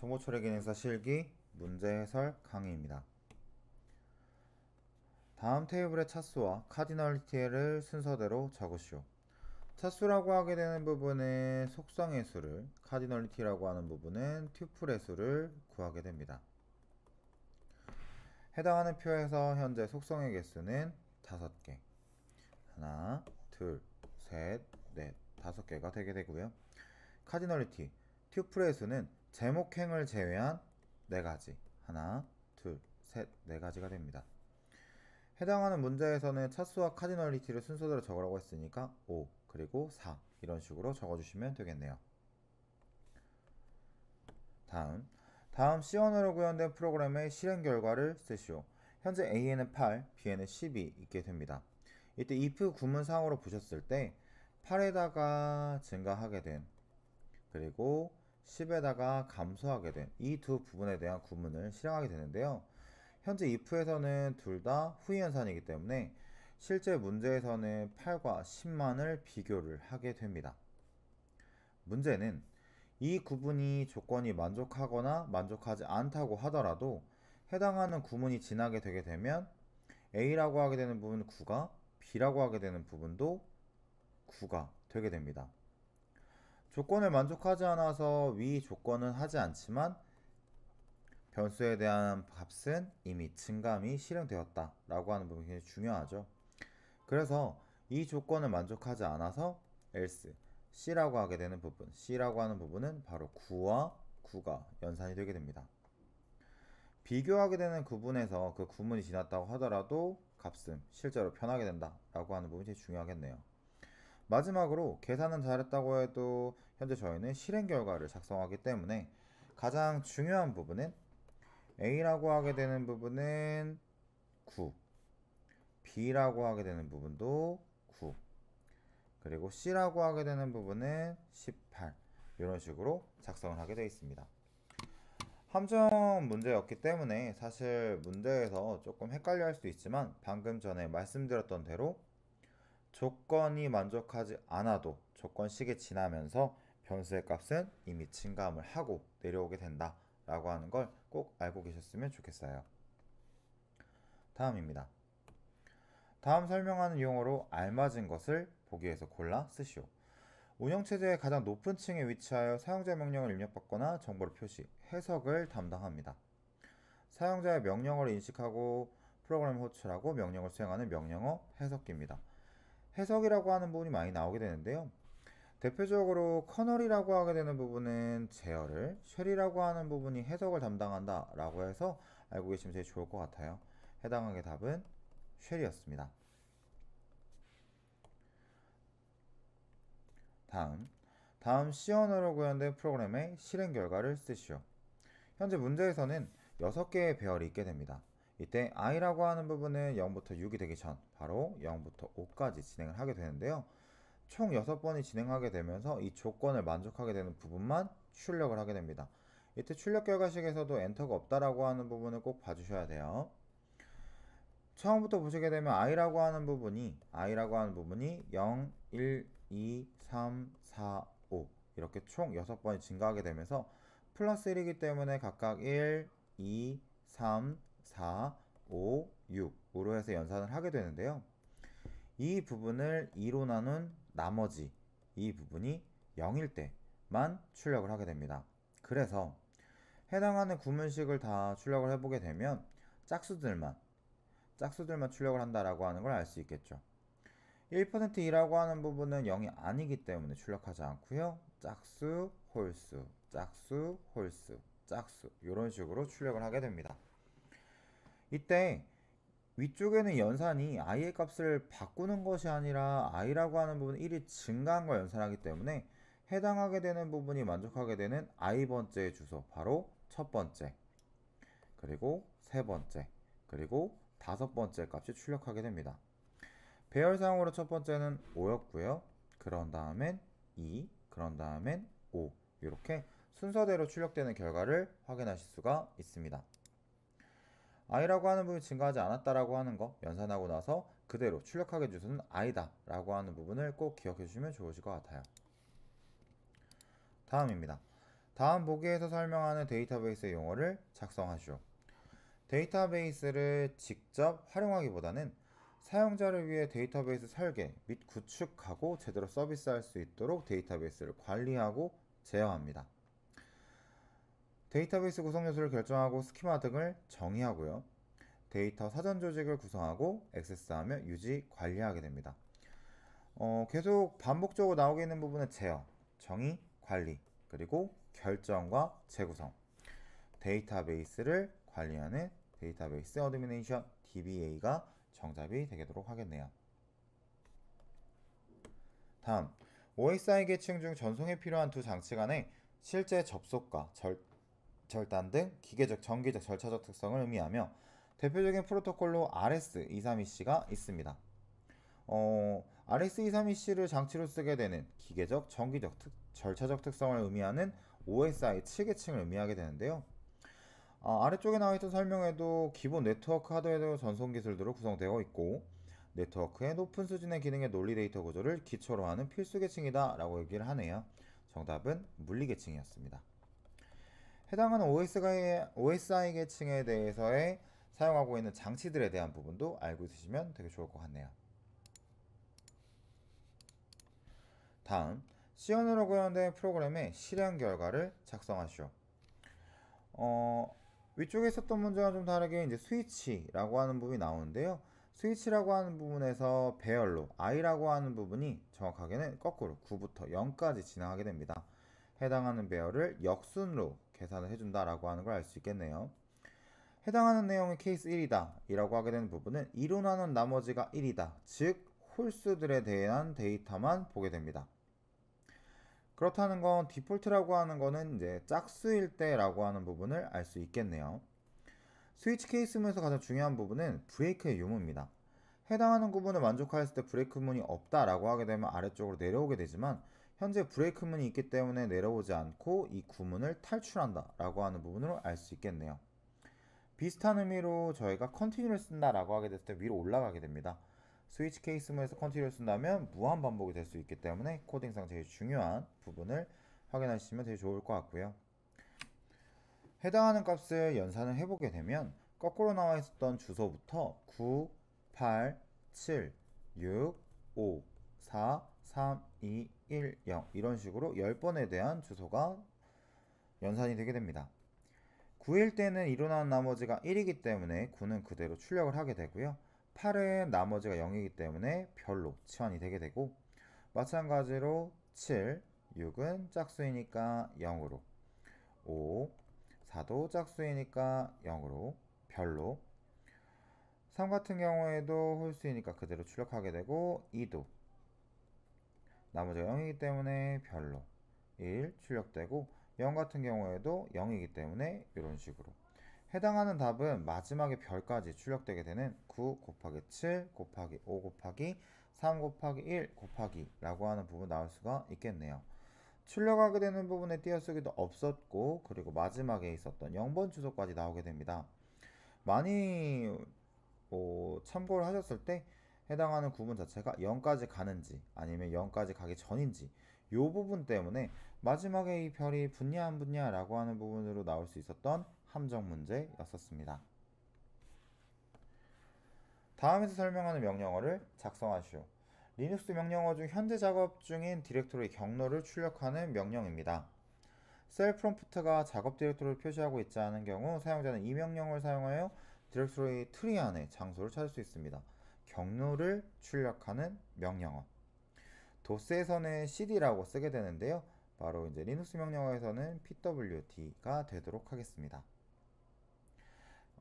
정보처리기능사 실기 문제 해설 강의입니다. 다음 테이블의 차수와 카디널리티를 순서대로 적으시오. 차수라고 하게 되는 부분의 속성의 수를, 카디널리티라고 하는 부분은 튜플의 수를 구하게 됩니다. 해당하는 표에서 현재 속성의 개수는 5개 하나, 둘, 셋, 넷, 다섯 개가 되게 되고요. 카디널리티, 튜플의 수는 제목행을 제외한 네 가지 하나 둘셋네 가지가 됩니다. 해당하는 문제에서는 차수와 카디널리티를 순서대로 적으라고 했으니까 5 그리고 4 이런 식으로 적어주시면 되겠네요. 다음 다음 C1으로 구현된 프로그램의 실행 결과를 쓰시오. 현재 A에는 8, B에는 10이 있게 됩니다. 이때 if 구문상으로 보셨을 때 8에다가 증가하게 된 그리고 10에다가 감소하게 된 이 두 부분에 대한 구문을 실행하게 되는데요. 현재 if에서는 둘 다 후위연산이기 때문에 실제 문제에서는 8과 10만을 비교를 하게 됩니다. 문제는 이 구분이 조건이 만족하거나 만족하지 않다고 하더라도 해당하는 구문이 지나게 되게 되면 A라고 하게 되는 부분 9가 B라고 하게 되는 부분도 9가 되게 됩니다. 조건을 만족하지 않아서 위 조건은 하지 않지만 변수에 대한 값은 이미 증감이 실행되었다 라고 하는 부분이 굉장히 중요하죠 그래서 이 조건을 만족하지 않아서 else c라고 하게 되는 부분 c라고 하는 부분은 바로 9와 9가 연산이 되게 됩니다 비교하게 되는 구분에서 그 구분이 지났다고 하더라도 값은 실제로 변하게 된다 라고 하는 부분이 제일 중요하겠네요 마지막으로 계산은 잘했다고 해도 현재 저희는 실행 결과를 작성하기 때문에 가장 중요한 부분은 A라고 하게 되는 부분은 9 B라고 하게 되는 부분도 9 그리고 C라고 하게 되는 부분은 18 이런 식으로 작성을 하게 되어 있습니다. 함정 문제였기 때문에 사실 문제에서 조금 헷갈려 할 수 있지만 방금 전에 말씀드렸던 대로 조건이 만족하지 않아도 조건식이 지나면서 변수의 값은 이미 증감을 하고 내려오게 된다 라고 하는 걸 꼭 알고 계셨으면 좋겠어요. 다음입니다. 다음 설명하는 용어로 알맞은 것을 보기에서 골라 쓰시오. 운영체제의 가장 높은 층에 위치하여 사용자 명령을 입력받거나 정보를 표시, 해석을 담당합니다. 사용자의 명령어를 인식하고 프로그램 호출하고 명령을 수행하는 명령어 해석기입니다. 해석이라고 하는 부분이 많이 나오게 되는데요. 대표적으로 커널이라고 하게 되는 부분은 제어를, 쉘이라고 하는 부분이 해석을 담당한다 라고 해서 알고 계시면 제일 좋을 것 같아요. 해당하게 답은 쉘이었습니다. 다음, 다음 C 언어로 구현된 프로그램의 실행 결과를 쓰시오. 현재 문제에서는 6개의 배열이 있게 됩니다. 이때 i라고 하는 부분은 0부터 6이 되기 전 바로 0부터 5까지 진행을 하게 되는데요. 총 6번이 진행하게 되면서 이 조건을 만족하게 되는 부분만 출력을 하게 됩니다. 이때 출력 결과식에서도 엔터가 없다라고 하는 부분을 꼭 봐주셔야 돼요. 처음부터 보시게 되면 i라고 하는 부분이 i라고 하는 부분이 0, 1, 2, 3, 4, 5 이렇게 총 6번이 증가하게 되면서 플러스 1이기 때문에 각각 1, 2, 3, 4, 5, 6으로 해서 연산을 하게 되는데요. 이 부분을 2로 나눈 나머지 이 부분이 0일 때만 출력을 하게 됩니다. 그래서 해당하는 구문식을 다 출력을 해보게 되면 짝수들만 짝수들만 출력을 한다라고 하는 걸 알 수 있겠죠. 1%이라고 하는 부분은 0이 아니기 때문에 출력하지 않고요. 짝수, 홀수, 짝수, 홀수, 짝수 이런 식으로 출력을 하게 됩니다. 이때 위쪽에는 연산이 i의 값을 바꾸는 것이 아니라 i라고 하는 부분 1이 증가한 걸 연산하기 때문에 해당하게 되는 부분이 만족하게 되는 i 번째 주소 바로 첫 번째 그리고 세 번째 그리고 다섯 번째 값이 출력하게 됩니다. 배열상으로 첫 번째는 5였고요. 그런 다음엔 2, 그런 다음엔 5 이렇게 순서대로 출력되는 결과를 확인하실 수가 있습니다. i라고 하는 부분이 증가하지 않았다라고 하는 거 연산하고 나서 그대로 출력하게 주소는 i다 라고 하는 부분을 꼭 기억해 주시면 좋으실 것 같아요 다음입니다 다음 보기에서 설명하는 데이터베이스의 용어를 작성하시오 데이터베이스를 직접 활용하기보다는 사용자를 위해 데이터베이스 설계 및 구축하고 제대로 서비스할 수 있도록 데이터베이스를 관리하고 제어합니다 데이터베이스 구성 요소를 결정하고 스키마 등을 정의하고요. 데이터 사전 조직을 구성하고 액세스하며 유지 관리하게 됩니다. 어, 계속 반복적으로 나오게 있는 부분의 제어, 정의, 관리, 그리고 결정과 재구성. 데이터베이스를 관리하는 데이터베이스 어드미네이션 DBA가 정답이 되도록 하겠네요. 다음, OSI 계층 중 전송에 필요한 두 장치 간의 실제 접속과 절, 절단 등 기계적, 전기적, 절차적 특성을 의미하며 대표적인 프로토콜로 RS-232C가 있습니다. 어, RS-232C를 장치로 쓰게 되는 기계적, 전기적, 특, 절차적 특성을 의미하는 OSI 7계층을 의미하게 되는데요. 어, 아래쪽에 나와있던 설명에도 기본 네트워크 하드웨어 전송 기술들로 구성되어 있고 네트워크의 높은 수준의 기능의 논리 데이터 구조를 기초로 하는 필수 계층이다 라고 얘기를 하네요. 정답은 물리 계층이었습니다. 해당하는 OS가, OSI 계층에 대해서의 사용하고 있는 장치들에 대한 부분도 알고 있으시면 되게 좋을 것 같네요. 다음, c 언으로 구현된 프로그램의 실행 결과를 작성하시오. 어, 위쪽에 있었던 문제와 좀 다르게 이제 스위치라고 하는 부분이 나오는데요. 스위치라고 하는 부분에서 배열로 i라고 하는 부분이 정확하게는 거꾸로 9부터 0까지 진행하게 됩니다. 해당하는 배열을 역순으로 계산을 해준다라고 하는 걸 알 수 있겠네요. 해당하는 내용의 케이스 1이다 이라고 하게 되는 부분은 이론하는 나머지가 1이다 즉 홀수들에 대한 데이터만 보게 됩니다 그렇다는 건 디폴트라고 하는 거는 이제 짝수일 때라고 하는 부분을 알 수 있겠네요 스위치 케이스문에서 가장 중요한 부분은 브레이크의 유무입니다 해당하는 구분을 만족하였을 때 브레이크 문이 없다 라고 하게 되면 아래쪽으로 내려오게 되지만 현재 브레이크문이 있기 때문에 내려오지 않고 이 구문을 탈출한다 라고 하는 부분으로 알 수 있겠네요. 비슷한 의미로 저희가 컨티뉴를 쓴다 라고 하게 됐을 때 위로 올라가게 됩니다. 스위치 케이스문에서 컨티뉴를 쓴다면 무한 반복이 될 수 있기 때문에 코딩상 제일 중요한 부분을 확인하시면 되게 좋을 것 같고요. 해당하는 값을 연산을 해보게 되면 거꾸로 나와 있었던 주소부터 9, 8, 7, 6, 5, 4, 3, 210 이런 식으로 10번에 대한 주소가 연산이 되게 됩니다. 9일 때는 일어난 나머지가 1이기 때문에 9는 그대로 출력을 하게 되고요. 8은 나머지가 0이기 때문에 별로 치환이 되게 되고 마찬가지로 7, 6은 짝수이니까 0으로 5, 4도 짝수이니까 0으로 별로 3 같은 경우에도 홀수이니까 그대로 출력하게 되고 2도 나머지가 0이기 때문에 별로 1 출력되고 0 같은 경우에도 0이기 때문에 이런 식으로 해당하는 답은 마지막에 별까지 출력되게 되는 9 곱하기 7 곱하기 5 곱하기 3 곱하기 1 곱하기 라고 하는 부분 나올 수가 있겠네요. 출력하게 되는 부분에 띄어쓰기도 없었고 그리고 마지막에 있었던 0번 주소까지 나오게 됩니다. 많이 어, 참고를 하셨을 때 해당하는 구분 자체가 0까지 가는지 아니면 0까지 가기 전인지 이 부분 때문에 마지막에 이 별이 붙냐 안 붙냐라고 하는 부분으로 나올 수 있었던 함정 문제였었습니다. 다음에서 설명하는 명령어를 작성하시오. 리눅스 명령어 중 현재 작업 중인 디렉토리 경로를 출력하는 명령입니다. 셀 프롬프트가 작업 디렉토리를 표시하고 있지 않은 경우 사용자는 이명령어 사용하여 디렉토리 트리 안에 장소를 찾을 수 있습니다. 경로를 출력하는 명령어. 도스에서는 cd라고 쓰게 되는데요. 바로 이제 리눅스 명령어에서는 pwd가 되도록 하겠습니다.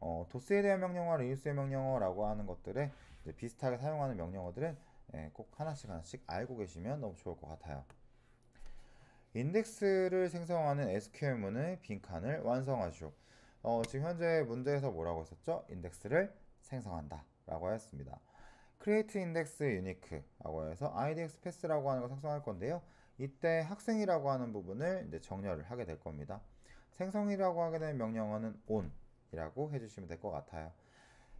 어, 도스에 대한 명령어, 리눅스의 명령어라고 하는 것들에 비슷하게 사용하는 명령어들은 예, 꼭 하나씩 하나씩 알고 계시면 너무 좋을 것 같아요. 인덱스를 생성하는 SQL문의 빈칸을 완성하시오. 어, 지금 현재 문제에서 뭐라고 했었죠? 인덱스를 생성한다 라고 하였습니다. create index unique라고 해서 idx pass라고 하는 걸작성할 건데요. 이때 학생이라고 하는 부분을 이제 정렬을 하게 될 겁니다. 생성이라고 하게 되면 명령어는 on이라고 해주시면 될 것 같아요.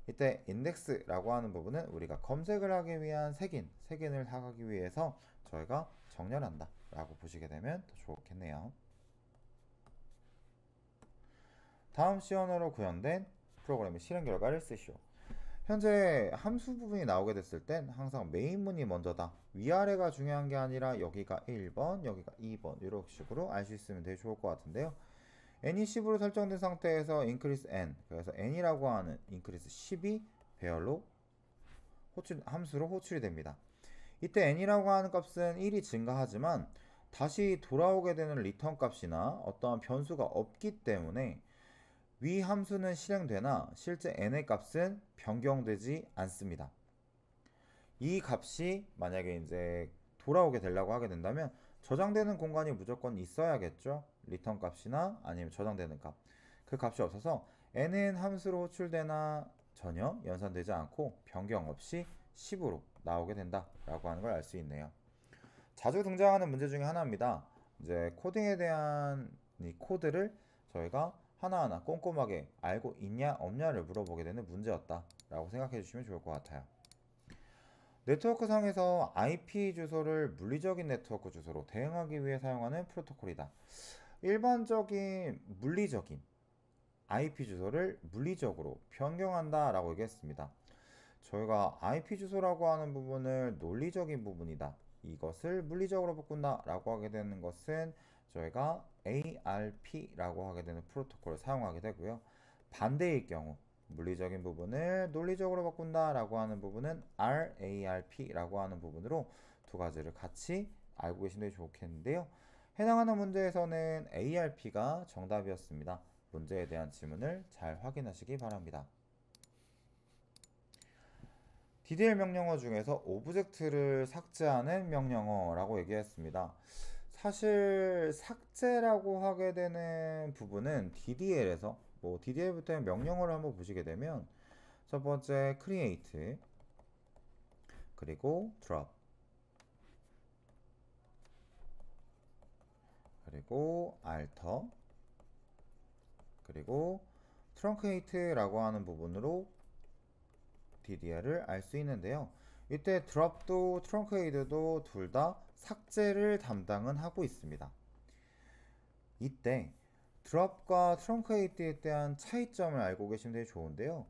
이때 index라고 하는 부분은 우리가 검색을 하기 위한 색인, 색인을 하기 위해서 저희가 정렬한다 라고 보시게 되면 더 좋겠네요. 다음 시연으로 구현된 프로그램의 실행 결과를 쓰시오. 현재 함수 부분이 나오게 됐을 땐 항상 메인문이 먼저다. 위아래가 중요한 게 아니라 여기가 1번, 여기가 2번 이런 식으로 알 수 있으면 되게 좋을 것 같은데요. n이 10으로 설정된 상태에서 increase n 그래서 n이라고 하는 increase 10이 배열로 호출, 함수로 호출이 됩니다. 이때 n이라고 하는 값은 1이 증가하지만 다시 돌아오게 되는 리턴 값이나 어떠한 변수가 없기 때문에 위 함수는 실행되나 실제 n의 값은 변경되지 않습니다. 이 값이 만약에 이제 돌아오게 되려고 하게 된다면 저장되는 공간이 무조건 있어야겠죠. 리턴 값이나 아니면 저장되는 값. 그 값이 없어서 n은 함수로 호출되나 전혀 연산되지 않고 변경 없이 10으로 나오게 된다라고 하는 걸 알 수 있네요. 자주 등장하는 문제 중에 하나입니다. 이제 코딩에 대한 이 코드를 저희가 하나하나 꼼꼼하게 알고 있냐 없냐를 물어보게 되는 문제였다 라고 생각해 주시면 좋을 것 같아요 네트워크상에서 IP 주소를 물리적인 네트워크 주소로 대응하기 위해 사용하는 프로토콜이다 일반적인 물리적인 IP 주소를 물리적으로 변경한다 라고 얘기했습니다 저희가 IP 주소라고 하는 부분을 논리적인 부분이다 이것을 물리적으로 바꾼다 라고 하게 되는 것은 저희가 ARP라고 하게 되는 프로토콜을 사용하게 되고요. 반대일 경우 물리적인 부분을 논리적으로 바꾼다라고 하는 부분은 RARP라고 하는 부분으로 두 가지를 같이 알고 계시면 좋겠는데요. 해당하는 문제에서는 ARP가 정답이었습니다. 문제에 대한 지문을 잘 확인하시기 바랍니다. DDL 명령어 중에서 오브젝트를 삭제하는 명령어라고 얘기했습니다. 사실 삭제라고 하게 되는 부분은 DDL에서 뭐 DDL부터 명령어를 한번 보시게 되면 첫 번째 create 그리고 drop 그리고 alter 그리고 truncate라고 하는 부분으로 DDL을 알 수 있는데요. 이때 드랍도 트렁크에이드도 둘 다 삭제를 담당은 하고 있습니다. 이때 드랍과 트렁크에이드에 대한 차이점을 알고 계시면 되게 좋은데요.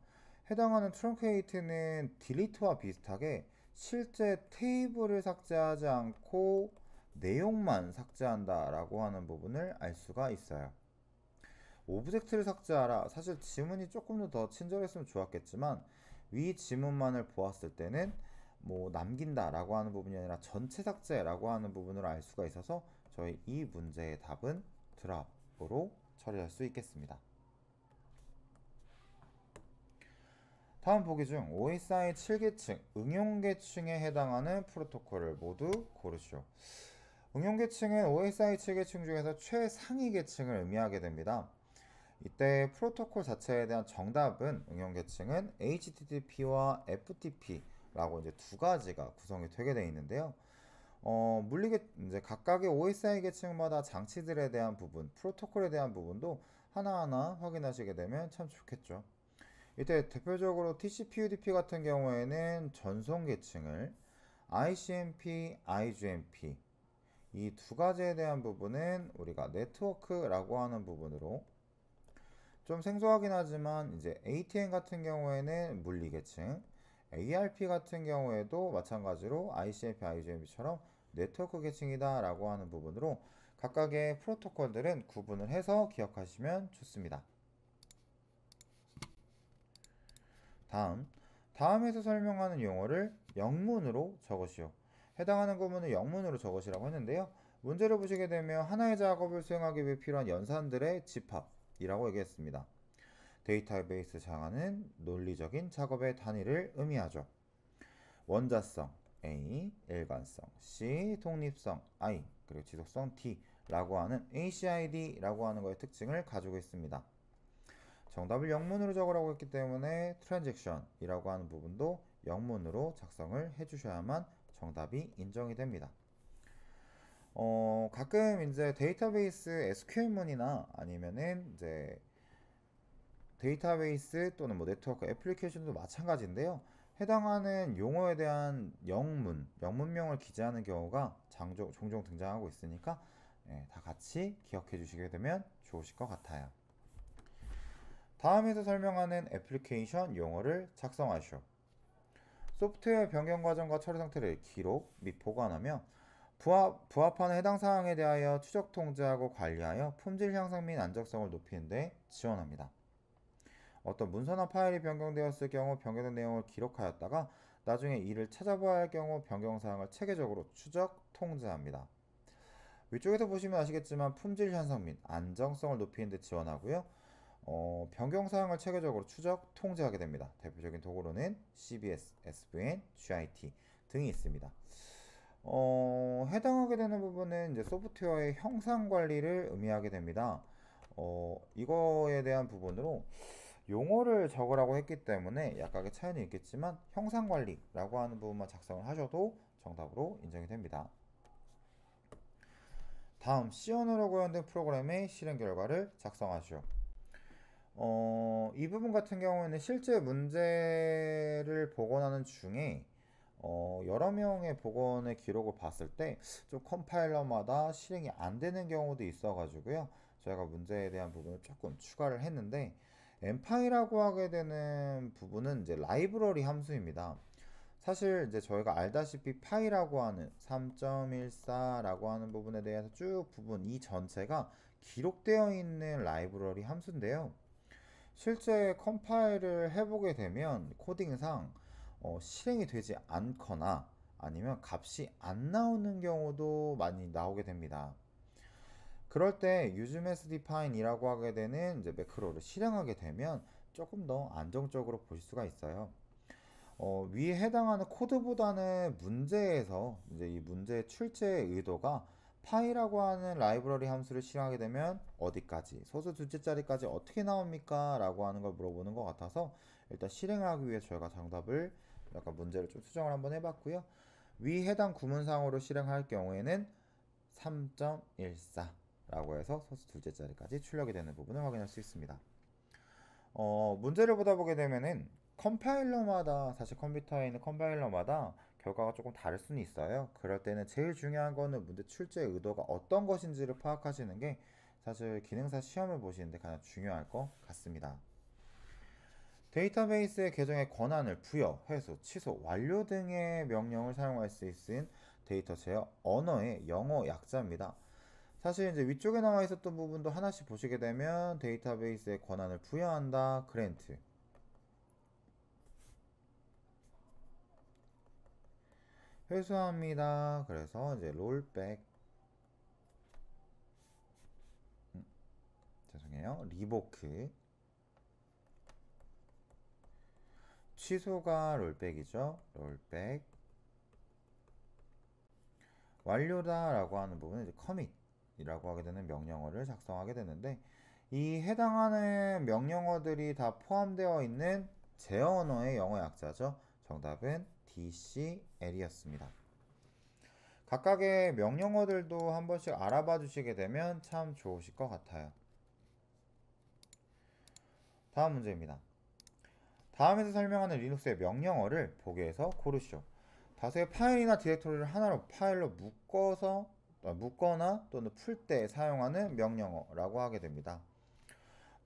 해당하는 트렁크에이트는 딜리트와 비슷하게 실제 테이블을 삭제하지 않고 내용만 삭제한다라고 하는 부분을 알 수가 있어요. 오브젝트를 삭제하라. 사실 지문이 조금 더 친절했으면 좋았겠지만 위 지문만을 보았을 때는 뭐 남긴다라고 하는 부분이 아니라 전체 삭제라고 하는 부분을알 수가 있어서 저희 이 문제의 답은 드랍으로 처리할 수 있겠습니다. 다음 보기 중 OSI 7계층, 응용계층에 해당하는 프로토콜을 모두 고르시오. 응용계층은 OSI 7계층 중에서 최상위 계층을 의미하게 됩니다. 이때 프로토콜 자체에 대한 정답은 응용계층은 HTTP와 FTP 라고 이제 두 가지가 구성이 되게 되어 있는데요. 어, 물리계, 이제 각각의 OSI 계층마다 장치들에 대한 부분, 프로토콜에 대한 부분도 하나하나 확인하시게 되면 참 좋겠죠. 이때 대표적으로 TCP, UDP 같은 경우에는 전송 계층을 ICMP, IGMP 이 두 가지에 대한 부분은 우리가 네트워크라고 하는 부분으로 좀 생소하긴 하지만 이제 ATN 같은 경우에는 물리계층, ARP 같은 경우에도 마찬가지로 ICMP, IGMP처럼 네트워크 계층이다 라고 하는 부분으로 각각의 프로토콜들은 구분을 해서 기억하시면 좋습니다. 다음, 다음에서 설명하는 용어를 영문으로 적으시오. 해당하는 구문을 영문으로 적으시라고 했는데요. 문제를 보시게 되면 하나의 작업을 수행하기 위해 필요한 연산들의 집합이라고 얘기했습니다. 데이터베이스 장하는 논리적인 작업의 단위를 의미하죠. 원자성 A, 일관성 C, 독립성 I, 그리고 지속성 T라고 하는 ACID라고 하는 것의 특징을 가지고 있습니다. 정답을 영문으로 적으라고 했기 때문에 트랜잭션이라고 하는 부분도 영문으로 작성을 해주셔야만 정답이 인정이 됩니다. 어, 가끔 이제 데이터베이스 SQL문이나 아니면은 이제 데이터베이스 또는 뭐 네트워크 애플리케이션도 마찬가지인데요. 해당하는 용어에 대한 영문, 영문명을 기재하는 경우가 장조, 종종 등장하고 있으니까 예, 다 같이 기억해 주시게 되면 좋으실 것 같아요. 다음에서 설명하는 애플리케이션 용어를 작성하시오. 소프트웨어 변경 과정과 처리 상태를 기록 및 보관하며 부합, 부합하는 해당 사항에 대하여 추적 통제하고 관리하여 품질 향상 및 안정성을 높이는 데 지원합니다. 어떤 문서나 파일이 변경되었을 경우 변경된 내용을 기록하였다가 나중에 이를 찾아봐야 할 경우 변경사항을 체계적으로 추적, 통제합니다. 위쪽에서 보시면 아시겠지만 품질 향상 및 안정성을 높이는 데 지원하고요. 어, 변경사항을 체계적으로 추적, 통제하게 됩니다. 대표적인 도구로는 CBS, SVN, GIT 등이 있습니다. 어, 해당하게 되는 부분은 이제 소프트웨어의 형상 관리를 의미하게 됩니다. 어, 이거에 대한 부분으로 용어를 적으라고 했기 때문에 약간의 차이는 있겠지만 형상관리라고 하는 부분만 작성을 하셔도 정답으로 인정이 됩니다. 다음 시연으로 구현된 프로그램의 실행 결과를 작성하시오. 어, 이 부분 같은 경우에는 실제 문제를 복원하는 중에 어, 여러 명의 복원의 기록을 봤을 때 좀 컴파일러마다 실행이 안 되는 경우도 있어가지고요. 저희가 문제에 대한 부분을 조금 추가를 했는데 엠팡이라고 하게 되는 부분은 이제 라이브러리 함수입니다. 사실 이제 저희가 알다시피 파이라고 하는 3.14라고 하는 부분에 대해서 쭉 부분 이 전체가 기록되어 있는 라이브러리 함수인데요. 실제 컴파일을 해보게 되면 코딩상 어, 실행이 되지 않거나 아니면 값이 안 나오는 경우도 많이 나오게 됩니다. 그럴 때 유즈메스 디파인이라고 하게 되는 이제 매크로를 실행하게 되면 조금 더 안정적으로 보실 수가 있어요. 어, 위에 해당하는 코드보다는 문제에서 이제 이 문제의 출제의 의도가 파이라고 하는 라이브러리 함수를 실행하게 되면 어디까지 소수 둘째 자리까지 어떻게 나옵니까? 라고 하는 걸 물어보는 것 같아서 일단 실행을 하기 위해 저희가 정답을 약간 문제를 좀 수정을 한번 해봤고요. 위 해당 구문상으로 실행할 경우에는 3.14 라고 해서 서수 둘째 자리까지 출력이 되는 부분을 확인할 수 있습니다. 어, 문제를 보다 보게 되면은 컴파일러마다 사실 컴퓨터에 있는 컴파일러마다 결과가 조금 다를 수는 있어요. 그럴 때는 제일 중요한 거는 문제 출제의 의도가 어떤 것인지를 파악하시는 게 사실 기능사 시험을 보시는데 가장 중요할 것 같습니다. 데이터베이스의 계정의 권한을 부여, 해소, 취소, 완료 등의 명령을 사용할 수 있는 데이터 제어 언어의 영어 약자입니다. 사실 이제 위쪽에 나와 있었던 부분도 하나씩 보시게 되면 데이터베이스의 권한을 부여한다, 그랜트. 회수합니다. 그래서 이제 롤백 음, 죄송해요. 리보크 취소가 롤백이죠. 롤백 완료다 라고 하는 부분은 이제 커밋 이라고 하게 되는 명령어를 작성하게 되는데 이 해당하는 명령어들이 다 포함되어 있는 제 언어의 영어 약자죠. 정답은 DCL이었습니다. 각각의 명령어들도 한 번씩 알아봐 주시게 되면 참 좋으실 것 같아요. 다음 문제입니다. 다음에서 설명하는 리눅스의 명령어를 보기에서 고르시오. 다수의 파일이나 디렉토리를 하나로 파일로 묶어서 어, 묶거나 또는 풀 때 사용하는 명령어라고 하게 됩니다.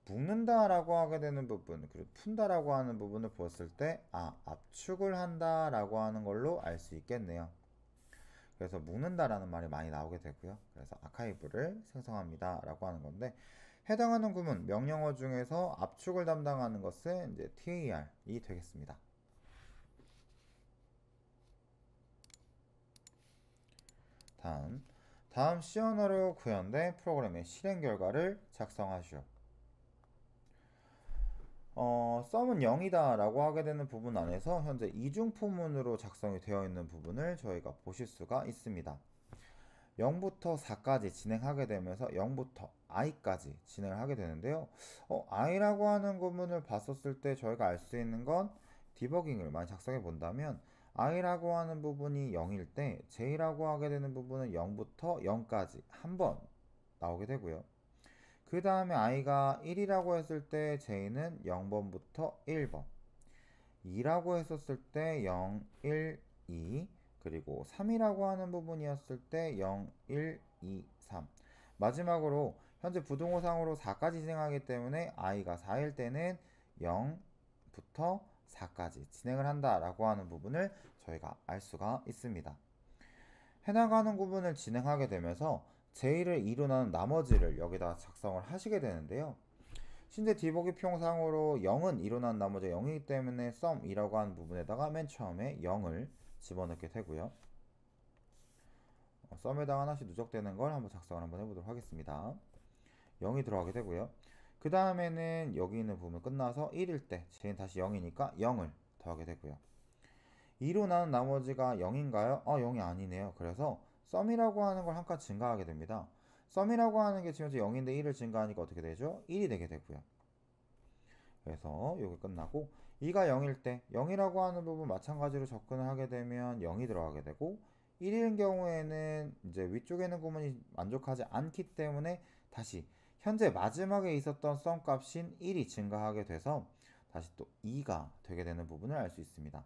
묶는다라고 하게 되는 부분, 그리고 푼다라고 하는 부분을 보았을 때 아, 압축을 한다라고 하는 걸로 알 수 있겠네요. 그래서 묶는다라는 말이 많이 나오게 되고요. 그래서 아카이브를 생성합니다라고 하는 건데 해당하는 구문 명령어 중에서 압축을 담당하는 것은 이제 TAR이 되겠습니다. 다음 다음 시연으로 구현된 프로그램의 실행 결과를 작성하시오. 어, 썸은 0이다 라고 하게 되는 부분 안에서 현재 이중포문으로 작성이 되어 있는 부분을 저희가 보실 수가 있습니다. 0부터 4까지 진행하게 되면서 0부터 i까지 진행을 하게 되는데요. 어, i라고 하는 구분을 봤었을 때 저희가 알 수 있는 건 디버깅을 많이 작성해 본다면 i라고 하는 부분이 0일 때 j라고 하게 되는 부분은 0부터 0까지 한 번 나오게 되고요. 그 다음에 i가 1이라고 했을 때 j는 0번부터 1번 2라고 했었을 때 0, 1, 2 그리고 3이라고 하는 부분이었을 때 0, 1, 2, 3 마지막으로 현재 부동호상으로 4까지 진행하기 때문에 i가 4일 때는 0부터 4까지 진행을 한다라고 하는 부분을 저희가 알 수가 있습니다. 해나가는 구분을 진행하게 되면서 제1을 이로 나눈 나머지를 여기다 작성을 하시게 되는데요. 신제디보기평상으로 0은 2로 나 나머지 0이기 때문에 썸이라고 하는 부분에다가 맨 처음에 0을 집어넣게 되고요. 어, 썸에다가 하나씩 누적되는 걸 한번 작성을 한번 해보도록 하겠습니다. 0이 들어가게 되고요. 그 다음에는 여기 있는 부분 끝나서 1일 때 j는 다시 0이니까 0을 더하게 되고요. 2로 나눈 나머지가 0인가요? 아 어, 0이 아니네요. 그래서 썸이라고 하는 걸 한 칸 증가하게 됩니다. 썸이라고 하는 게 지금 0인데 1을 증가하니까 어떻게 되죠? 1이 되게 되고요. 그래서 여기 끝나고 2가 0일 때 0이라고 하는 부분 마찬가지로 접근을 하게 되면 0이 들어가게 되고 1인 경우에는 이제 위쪽에 있는 구문이 만족하지 않기 때문에 다시 현재 마지막에 있었던 썸값인 1이 증가하게 돼서 다시 또 2가 되게 되는 부분을 알 수 있습니다.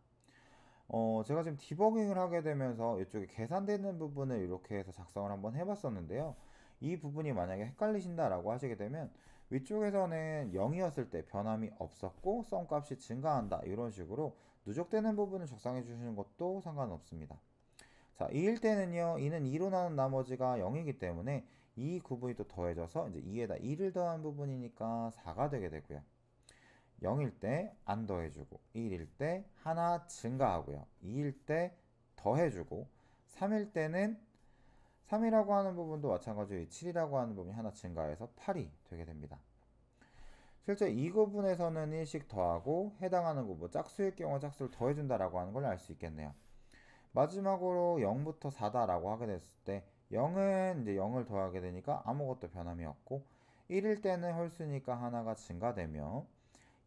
어, 제가 지금 디버깅을 하게 되면서 이쪽에 계산되는 부분을 이렇게 해서 작성을 한번 해봤었는데요. 이 부분이 만약에 헷갈리신다라고 하시게 되면 위쪽에서는 0이었을 때 변함이 없었고 썸값이 증가한다 이런 식으로 누적되는 부분을 작성해 주시는 것도 상관없습니다. 자, 2일 때는요. 2는 2로 나눈 나머지가 0이기 때문에 이 구분이 또 더해져서 이제 2에다 1을 더한 부분이니까 4가 되게 되고요. 0일 때 안 더해주고 1일 때 하나 증가하고요. 2일 때 더해주고 3일 때는 3이라고 하는 부분도 마찬가지로 7이라고 하는 부분이 하나 증가해서 8이 되게 됩니다. 실제 이 구분에서는 1씩 더하고 해당하는 구분 짝수일 경우 짝수를 더해준다라고 하는 걸 알 수 있겠네요. 마지막으로 0부터 4다라고 하게 됐을 때 0은 이제 0을 더하게 되니까 아무것도 변함이 없고 1일 때는 홀수니까 하나가 증가되며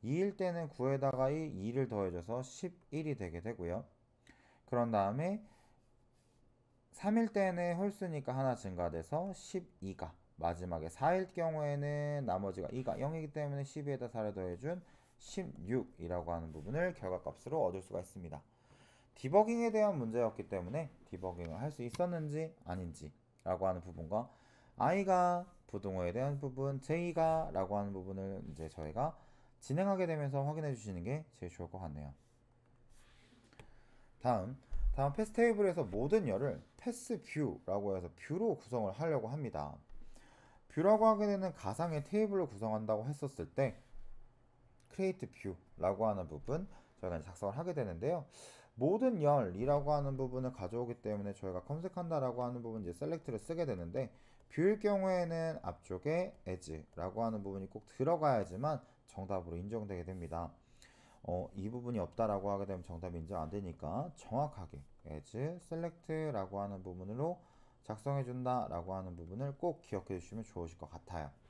2일 때는 9에다가 2를 더해줘서 11이 되게 되고요. 그런 다음에 3일 때는 홀수니까 하나 증가돼서 12가 마지막에 4일 경우에는 나머지가 2가 0이기 때문에 12에다 4를 더해준 16이라고 하는 부분을 결과값으로 얻을 수가 있습니다. 디버깅에 대한 문제였기 때문에 디버깅을 할 수 있었는지 아닌지 라고 하는 부분과 I가 부동어에 대한 부분, J가 라고 하는 부분을 이제 저희가 진행하게 되면서 확인해 주시는 게 제일 좋을 것 같네요. 다음, 다음 패스 테이블에서 모든 열을 패스 뷰라고 해서 뷰로 구성을 하려고 합니다. 뷰라고 하게 되는 가상의 테이블로 구성한다고 했었을 때 create v 라고 하는 부분 저희가 작성을 하게 되는데요. 모든 열이라고 하는 부분을 가져오기 때문에 저희가 검색한다라고 하는 부분 이제 셀렉트를 쓰게 되는데 뷰일 경우에는 앞쪽에 as라고 하는 부분이 꼭 들어가야지만 정답으로 인정되게 됩니다. 어, 이 부분이 없다라고 하게 되면 정답이 인정 안 되니까 정확하게 as select라고 하는 부분으로 작성해 준다라고 하는 부분을 꼭 기억해 주시면 좋으실 것 같아요.